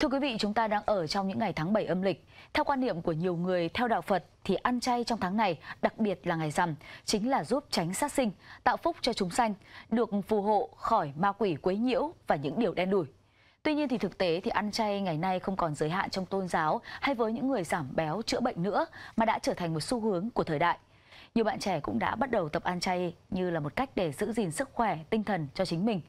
Thưa quý vị, chúng ta đang ở trong những ngày tháng 7 âm lịch. Theo quan niệm của nhiều người theo đạo Phật thì ăn chay trong tháng này, đặc biệt là ngày rằm, chính là giúp tránh sát sinh, tạo phúc cho chúng sanh, được phù hộ khỏi ma quỷ quấy nhiễu và những điều đen đủi. Tuy nhiên thì thực tế thì ăn chay ngày nay không còn giới hạn trong tôn giáo hay với những người giảm béo chữa bệnh nữa mà đã trở thành một xu hướng của thời đại. Nhiều bạn trẻ cũng đã bắt đầu tập ăn chay như là một cách để giữ gìn sức khỏe, tinh thần cho chính mình.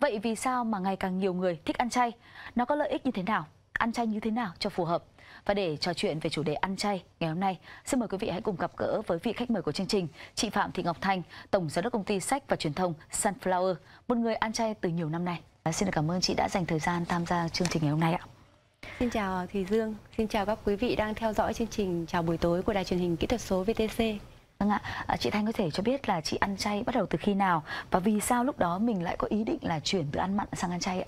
Vậy vì sao mà ngày càng nhiều người thích ăn chay? Nó có lợi ích như thế nào? Ăn chay như thế nào cho phù hợp? Và để trò chuyện về chủ đề ăn chay ngày hôm nay, xin mời quý vị hãy cùng gặp gỡ với vị khách mời của chương trình, chị Phạm Thị Ngọc Thanh, Tổng Giám đốc Công ty Sách và Truyền thông Sunflower, một người ăn chay từ nhiều năm nay. À, xin cảm ơn chị đã dành thời gian tham gia chương trình ngày hôm nay ạ. Xin chào Thùy Dương, xin chào các quý vị đang theo dõi chương trình Chào buổi tối của Đài truyền hình kỹ thuật số VTC. Vâng ạ, à, chị Thanh có thể cho biết là chị ăn chay bắt đầu từ khi nào và vì sao lúc đó mình lại có ý định là chuyển từ ăn mặn sang ăn chay ạ?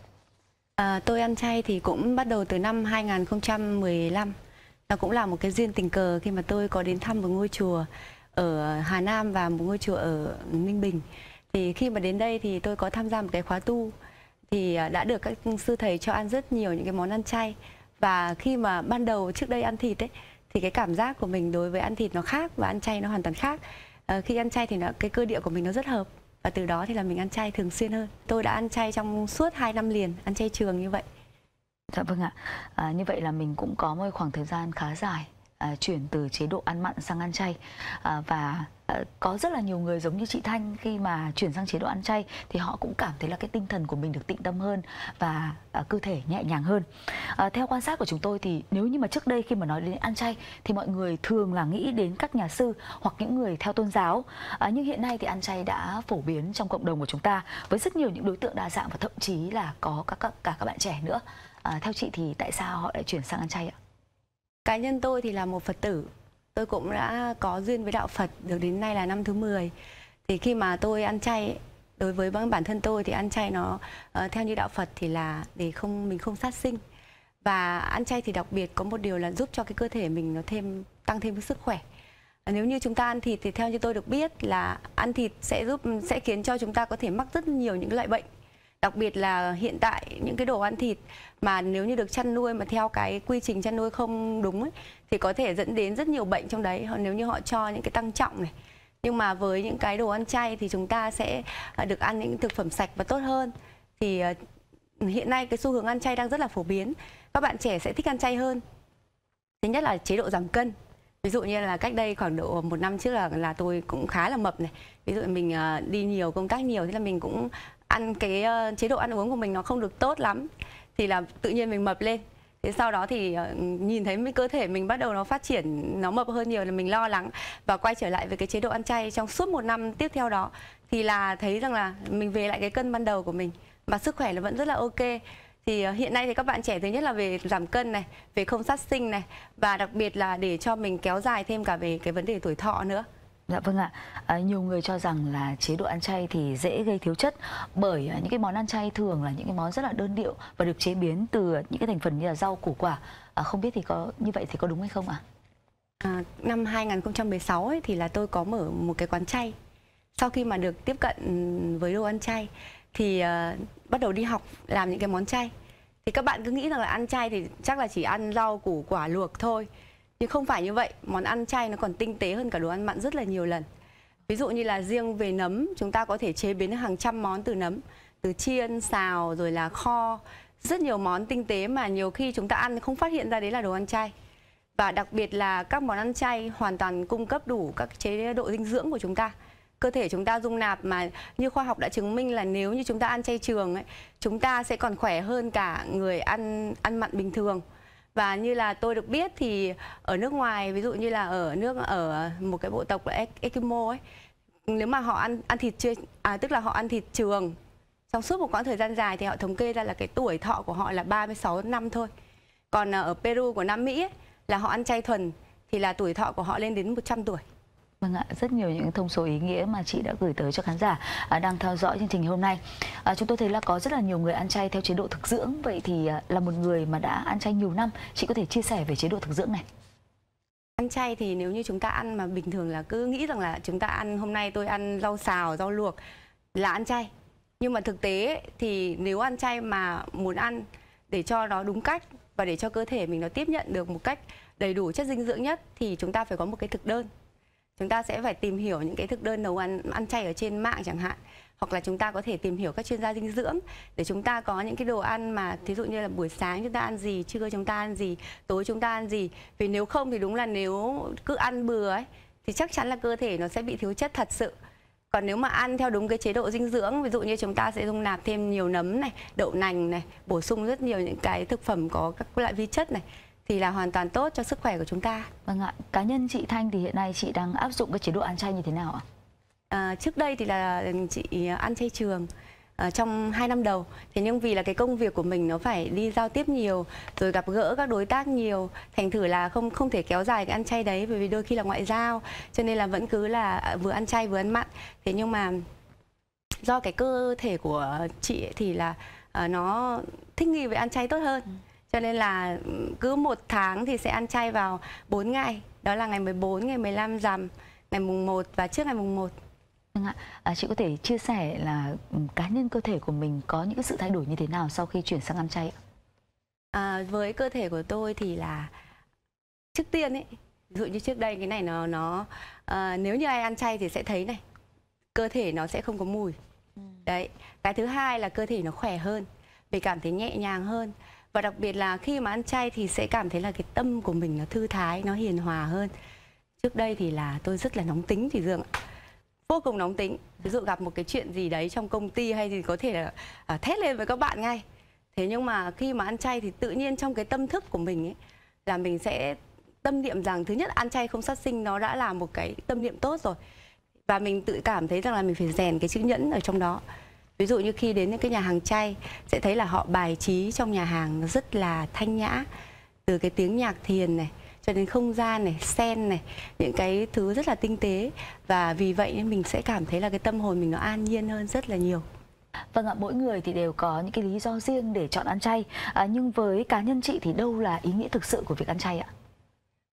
À, tôi ăn chay thì cũng bắt đầu từ năm 2015. Nó cũng là một cái duyên tình cờ khi mà tôi có đến thăm một ngôi chùa ở Hà Nam và một ngôi chùa ở Ninh Bình. Thì khi mà đến đây thì tôi có tham gia một cái khóa tu thì à, đã được các sư thầy cho ăn rất nhiều những cái món ăn chay. Và khi mà ban đầu trước đây ăn thịt ấy thì cái cảm giác của mình đối với ăn thịt nó khác và ăn chay nó hoàn toàn khác à, khi ăn chay thì nó, cái cơ địa của mình nó rất hợp và từ đó thì là mình ăn chay thường xuyên hơn tôi đã ăn chay trong suốt 2 năm liền ăn chay trường như vậy dạ vâng ạ à, như vậy là mình cũng có một khoảng thời gian khá dài à, chuyển từ chế độ ăn mặn sang ăn chay à, và à, có rất là nhiều người giống như chị Thanh khi mà chuyển sang chế độ ăn chay thì họ cũng cảm thấy là cái tinh thần của mình được tịnh tâm hơn và à, cơ thể nhẹ nhàng hơn. À, theo quan sát của chúng tôi thì nếu như mà trước đây khi mà nói đến ăn chay thì mọi người thường là nghĩ đến các nhà sư hoặc những người theo tôn giáo. À, nhưng hiện nay thì ăn chay đã phổ biến trong cộng đồng của chúng ta với rất nhiều những đối tượng đa dạng và thậm chí là có các cả, cả các bạn trẻ nữa. À, theo chị thì tại sao họ lại chuyển sang ăn chay ạ? Cá nhân tôi thì là một Phật tử. Tôi cũng đã có duyên với đạo Phật được đến nay là năm thứ 10. Thì khi mà tôi ăn chay đối với bản thân tôi thì ăn chay nó ờ, theo như đạo Phật thì là để không mình không sát sinh và ăn chay thì đặc biệt có một điều là giúp cho cái cơ thể mình nó thêm tăng thêm cái sức khỏe nếu như chúng ta ăn thịt thì theo như tôi được biết là ăn thịt sẽ giúp sẽ khiến cho chúng ta có thể mắc rất nhiều những loại bệnh đặc biệt là hiện tại những cái đồ ăn thịt mà nếu như được chăn nuôi mà theo cái quy trình chăn nuôi không đúng ấy, thì có thể dẫn đến rất nhiều bệnh trong đấy họ nếu như họ cho những cái tăng trọng này nhưng mà với những cái đồ ăn chay thì chúng ta sẽ à, được ăn những thực phẩm sạch và tốt hơn thì à, hiện nay cái xu hướng ăn chay đang rất là phổ biến các bạn trẻ sẽ thích ăn chay hơn thứ nhất là chế độ giảm cân ví dụ như là cách đây khoảng độ một năm trước là là tôi cũng khá là mập này ví dụ mình à, đi nhiều công tác nhiều thế là mình cũng ăn cái uh, chế độ ăn uống của mình nó không được tốt lắm thì là tự nhiên mình mập lên thế sau đó thì uh, nhìn thấy cái cơ thể mình bắt đầu nó phát triển nó mập hơn nhiều là mình lo lắng và quay trở lại với cái chế độ ăn chay trong suốt một năm tiếp theo đó thì là thấy rằng là mình về lại cái cân ban đầu của mình và sức khỏe là vẫn rất là ok thì ờ, hiện nay thì các bạn trẻ thứ nhất là về giảm cân này, về không sát sinh này và đặc biệt là để cho mình kéo dài thêm cả về cái vấn đề tuổi thọ nữa. Dạ vâng ạ, à, nhiều người cho rằng là chế độ ăn chay thì dễ gây thiếu chất bởi à, những cái món ăn chay thường là những cái món rất là đơn điệu và được chế biến từ những cái thành phần như là rau củ quả. À, không biết thì có như vậy thì có đúng hay không ạ? À? À, năm 2016 ấy, thì là tôi có mở một cái quán chay. Sau khi mà được tiếp cận với đồ ăn chay thì à, bắt đầu đi học làm những cái món chay. Thì các bạn cứ nghĩ rằng là ăn chay thì chắc là chỉ ăn rau củ quả luộc thôi nhưng không phải như vậy món ăn chay nó còn tinh tế hơn cả đồ ăn mặn rất là nhiều lần ví dụ như là riêng về nấm chúng ta có thể chế biến hàng trăm món từ nấm từ chiên xào rồi là kho rất nhiều món tinh tế mà nhiều khi chúng ta ăn không phát hiện ra đấy là đồ ăn chay và đặc biệt là các món ăn chay hoàn toàn cung cấp đủ các chế độ dinh dưỡng của chúng ta cơ thể chúng ta dung nạp mà như khoa học đã chứng minh là nếu như chúng ta ăn chay trường ấy, chúng ta sẽ còn khỏe hơn cả người ăn ăn mặn bình thường và như là tôi được biết thì ở nước ngoài ví dụ như là ở nước ở một cái bộ tộc là e-, Eskimo ấy nếu mà họ ăn ăn thịt chưa à tức là họ ăn thịt trường trong suốt một quãng thời gian dài thì họ thống kê ra là cái tuổi thọ của họ là 36 năm thôi còn à, ở Peru của Nam Mỹ ấy, là họ ăn chay thuần thì là tuổi thọ của họ lên đến 100 tuổi Vâng ạ, rất nhiều những thông số ý nghĩa mà chị đã gửi tới cho khán giả à, đang theo dõi chương trình hôm nay. À, chúng tôi thấy là có rất là nhiều người ăn chay theo chế độ thực dưỡng. Vậy thì à, là một người mà đã ăn chay nhiều năm, chị có thể chia sẻ về chế độ thực dưỡng này. Ăn chay thì nếu như chúng ta ăn mà bình thường là cứ nghĩ rằng là chúng ta ăn hôm nay tôi ăn rau xào, rau luộc là ăn chay. Nhưng mà thực tế thì nếu ăn chay mà muốn ăn để cho nó đúng cách và để cho cơ thể mình nó tiếp nhận được một cách đầy đủ chất dinh dưỡng nhất thì chúng ta phải có một cái thực đơn chúng ta sẽ phải tìm hiểu những cái thực đơn nấu ăn ăn chay ở trên mạng chẳng hạn hoặc là chúng ta có thể tìm hiểu các chuyên gia dinh dưỡng để chúng ta có những cái đồ ăn mà thí dụ như là buổi sáng chúng ta ăn gì trưa chúng ta ăn gì tối chúng ta ăn gì vì nếu không thì đúng là nếu cứ ăn bừa ấy thì chắc chắn là cơ thể nó sẽ bị thiếu chất thật sự còn nếu mà ăn theo đúng cái chế độ dinh dưỡng ví dụ như chúng ta sẽ dung nạp thêm nhiều nấm này đậu nành này bổ sung rất nhiều những cái thực phẩm có các loại vi chất này thì là hoàn toàn tốt cho sức khỏe của chúng ta. Vâng ạ, cá nhân chị Thanh thì hiện nay chị đang áp dụng cái chế độ ăn chay như thế nào ạ? À, trước đây thì là ừ, chị ừ, ăn chay trường à, trong 2 năm đầu. Thế nhưng vì là cái công việc của mình nó phải đi giao tiếp nhiều, rồi gặp gỡ các đối tác nhiều, thành thử là không không thể kéo dài cái ăn chay đấy bởi vì đôi khi là ngoại giao, cho nên là vẫn cứ là à, vừa ăn chay vừa ăn mặn. Thế nhưng mà do cái cơ thể của chị ấy thì là à, nó thích nghi với ăn chay tốt hơn. Ừ. Cho nên là ừ, cứ một tháng thì sẽ ăn chay vào 4 ngày, đó là ngày 14, ngày 15 rằm, ngày mùng 1 và trước ngày mùng 1. Vâng ạ, à, chị có thể chia sẻ là ừ, cá nhân cơ thể của mình có những sự thay đổi như thế nào sau khi chuyển sang ăn chay? À, với cơ thể của tôi thì là trước tiên ấy, ví dụ như trước đây cái này nó nó à, nếu như ai ăn chay thì sẽ thấy này, cơ thể nó sẽ không có mùi. Ừ. Đấy, cái thứ hai là cơ thể nó khỏe hơn, mình cảm thấy nhẹ nhàng hơn và đặc biệt là khi mà ăn chay thì sẽ cảm thấy là cái tâm của mình nó thư thái nó hiền hòa hơn trước đây thì là tôi rất là nóng tính thì dường vô cùng nóng tính ví dụ gặp một cái chuyện gì đấy trong công ty hay thì có thể là à, thét lên với các bạn ngay thế nhưng mà khi mà ăn chay thì tự nhiên trong cái tâm thức của mình ấy là mình sẽ tâm niệm rằng thứ nhất ăn chay không sát sinh nó đã là một cái tâm niệm tốt rồi và mình tự cảm thấy rằng là mình phải rèn cái chữ nhẫn ở trong đó Ví dụ như khi đến những cái nhà hàng chay sẽ thấy là họ bài trí trong nhà hàng rất là thanh nhã từ cái tiếng nhạc thiền này cho đến không gian này, sen này, những cái thứ rất là tinh tế và vì vậy nên mình sẽ cảm thấy là cái tâm hồn mình nó an nhiên hơn rất là nhiều. Vâng ạ, mỗi người thì đều có những cái lý do riêng để chọn ăn chay. À, nhưng với cá nhân chị thì đâu là ý nghĩa thực sự của việc ăn chay ạ?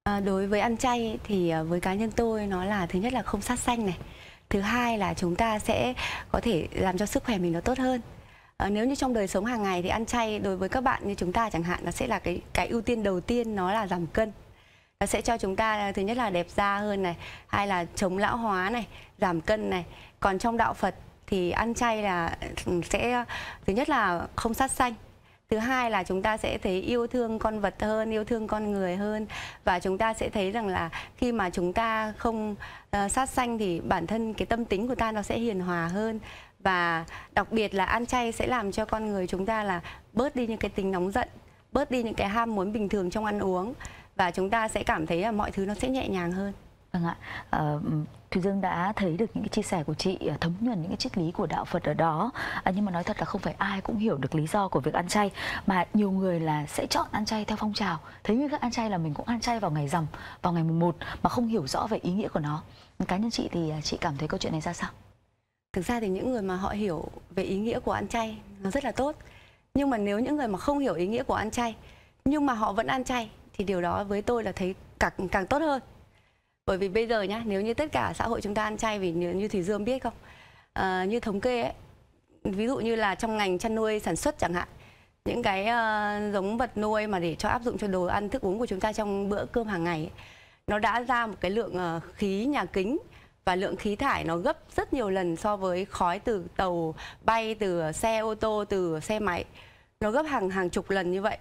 À, đối với ăn chay thì à, với cá nhân tôi nó là thứ nhất là không sát sanh này thứ hai là chúng ta sẽ có thể làm cho sức khỏe mình nó tốt hơn à, nếu như trong đời sống hàng ngày thì ăn chay đối với các bạn như chúng ta chẳng hạn nó sẽ là cái cái ưu tiên đầu tiên nó là giảm cân nó sẽ cho chúng ta thứ nhất là đẹp da hơn này hai là chống lão hóa này giảm cân này còn trong đạo phật thì ăn chay là ừ, sẽ thứ nhất là không sát sanh Thứ hai là chúng ta sẽ thấy yêu thương con vật hơn, yêu thương con người hơn và chúng ta sẽ thấy rằng là khi mà chúng ta không uh, sát sanh thì bản thân cái tâm tính của ta nó sẽ hiền hòa hơn và đặc biệt là ăn chay sẽ làm cho con người chúng ta là bớt đi những cái tính nóng giận, bớt đi những cái ham muốn bình thường trong ăn uống và chúng ta sẽ cảm thấy là mọi thứ nó sẽ nhẹ nhàng hơn. Vâng ạ, ờ, Thùy Dương đã thấy được những cái chia sẻ của chị ờ, thấm nhuần những cái triết lý của đạo Phật ở đó à, nhưng mà nói thật là không phải ai cũng hiểu được lý do của việc ăn chay mà nhiều người là sẽ chọn ăn chay theo phong trào thấy như các ăn chay là mình cũng ăn chay vào ngày rằm vào ngày mùng 1 mà không hiểu rõ về ý nghĩa của nó cá nhân chị thì à, chị cảm thấy câu chuyện này ra sao thực ra thì những người mà họ hiểu về ý nghĩa của ăn chay nó rất là tốt nhưng mà nếu những người mà không hiểu ý nghĩa của ăn chay nhưng mà họ vẫn ăn chay thì điều đó với tôi là thấy càng càng tốt hơn bởi vì bây giờ nhá nếu như tất cả xã hội chúng ta ăn chay vì như, như thủy dương biết không à, như thống kê ấy ví dụ như là trong ngành chăn nuôi sản xuất chẳng hạn những cái uh, giống vật nuôi mà để cho áp dụng cho đồ ăn thức uống của chúng ta trong bữa cơm hàng ngày ấy, nó đã ra một cái lượng uh, khí nhà kính và lượng khí thải nó gấp rất nhiều lần so với khói từ tàu bay từ xe ô tô từ xe máy nó gấp hàng hàng chục lần như vậy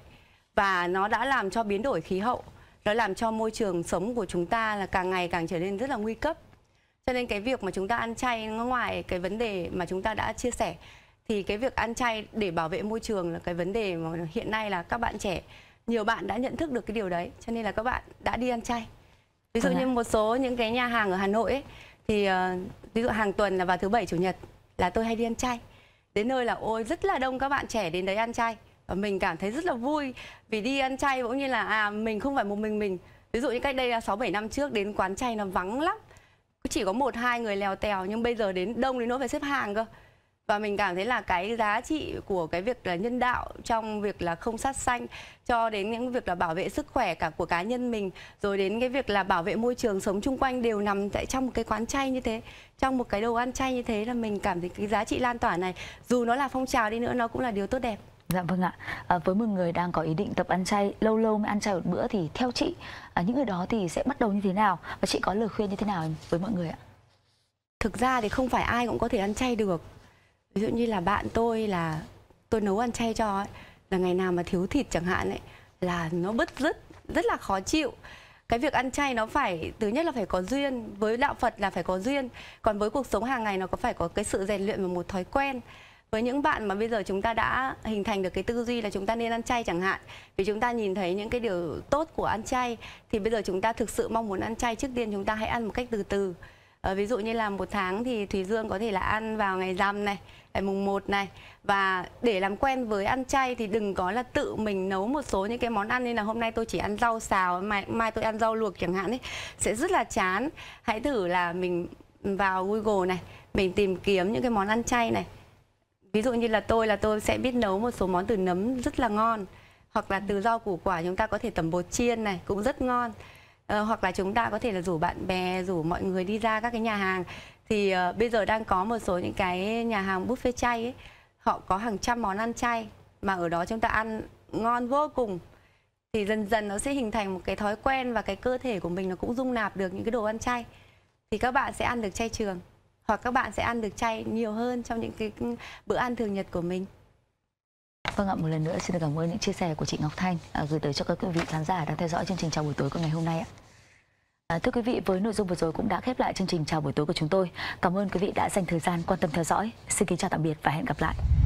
và nó đã làm cho biến đổi khí hậu nó làm cho môi trường sống của chúng ta là càng ngày càng trở nên rất là nguy cấp cho nên cái việc mà chúng ta ăn chay ngoài cái vấn đề mà chúng ta đã chia sẻ thì cái việc ăn chay để bảo vệ môi trường là cái vấn đề mà hiện nay là các bạn trẻ nhiều bạn đã nhận thức được cái điều đấy cho nên là các bạn đã đi ăn chay ví dụ vâng như một số những cái nhà hàng ở Hà Nội ấy, thì uh, ví dụ hàng tuần là vào thứ bảy chủ nhật là tôi hay đi ăn chay đến nơi là ôi rất là đông các bạn trẻ đến đấy ăn chay mình cảm thấy rất là vui vì đi ăn chay cũng như là à mình không phải một mình mình ví dụ như cách đây là sáu bảy năm trước đến quán chay nó vắng lắm chỉ có một hai người lèo tèo nhưng bây giờ đến đông đến nỗi phải xếp hàng cơ và mình cảm thấy là cái giá trị của cái việc là nhân đạo trong việc là không sát sanh cho đến những việc là bảo vệ sức khỏe cả của cá nhân mình rồi đến cái việc là bảo vệ môi trường sống chung quanh đều nằm tại trong một cái quán chay như thế trong một cái đồ ăn chay như thế là mình cảm thấy cái giá trị lan tỏa này dù nó là phong trào đi nữa nó cũng là điều tốt đẹp Dạ vâng ạ. À, với một người đang có ý định tập ăn chay, lâu lâu mới ăn chay một bữa thì theo chị, à, những người đó thì sẽ bắt đầu như thế nào và chị có lời khuyên như thế nào với mọi người ạ? Thực ra thì không phải ai cũng có thể ăn chay được. Ví dụ như là bạn tôi là tôi nấu ăn chay cho ấy, là ngày nào mà thiếu thịt chẳng hạn ấy là nó bứt rứt rất là khó chịu cái việc ăn chay nó phải thứ nhất là phải có duyên với đạo Phật là phải có duyên còn với cuộc sống hàng ngày nó có phải có cái sự rèn luyện và một thói quen với những bạn mà bây giờ chúng ta đã hình thành được cái tư duy là chúng ta nên ăn chay chẳng hạn vì chúng ta nhìn thấy những cái điều tốt của ăn chay thì bây giờ chúng ta thực sự mong muốn ăn chay trước tiên chúng ta hãy ăn một cách từ từ à, ví dụ như là một tháng thì thùy dương có thể là ăn vào ngày rằm này ngày mùng 1 này và để làm quen với ăn chay thì đừng có là tự mình nấu một số những cái món ăn như là hôm nay tôi chỉ ăn rau xào mai mai tôi ăn rau luộc chẳng hạn ấy sẽ rất là chán hãy thử là mình vào google này mình tìm kiếm những cái món ăn chay này ví dụ như là tôi là tôi sẽ biết nấu một số món từ nấm rất là ngon hoặc là từ rau củ quả chúng ta có thể tẩm bột chiên này cũng rất ngon à, hoặc là chúng ta có thể là rủ bạn bè rủ mọi người đi ra các cái nhà hàng thì uh, bây giờ đang có một số những cái nhà hàng buffet chay ấy, họ có hàng trăm món ăn chay mà ở đó chúng ta ăn ngon vô cùng thì dần dần nó sẽ hình thành một cái thói quen và cái cơ thể của mình nó cũng dung nạp được những cái đồ ăn chay thì các bạn sẽ ăn được chay trường hoặc các bạn sẽ ăn được chay nhiều hơn trong những cái bữa ăn thường nhật của mình. Vâng ạ, một lần nữa xin được cảm ơn những chia sẻ của chị Ngọc Thanh à, gửi tới cho các quý vị khán giả đang theo dõi chương trình chào buổi tối của ngày hôm nay ạ. À, thưa quý vị, với nội dung vừa rồi cũng đã khép lại chương trình chào buổi tối của chúng tôi. Cảm ơn quý vị đã dành thời gian quan tâm theo dõi. Xin kính chào tạm biệt và hẹn gặp lại.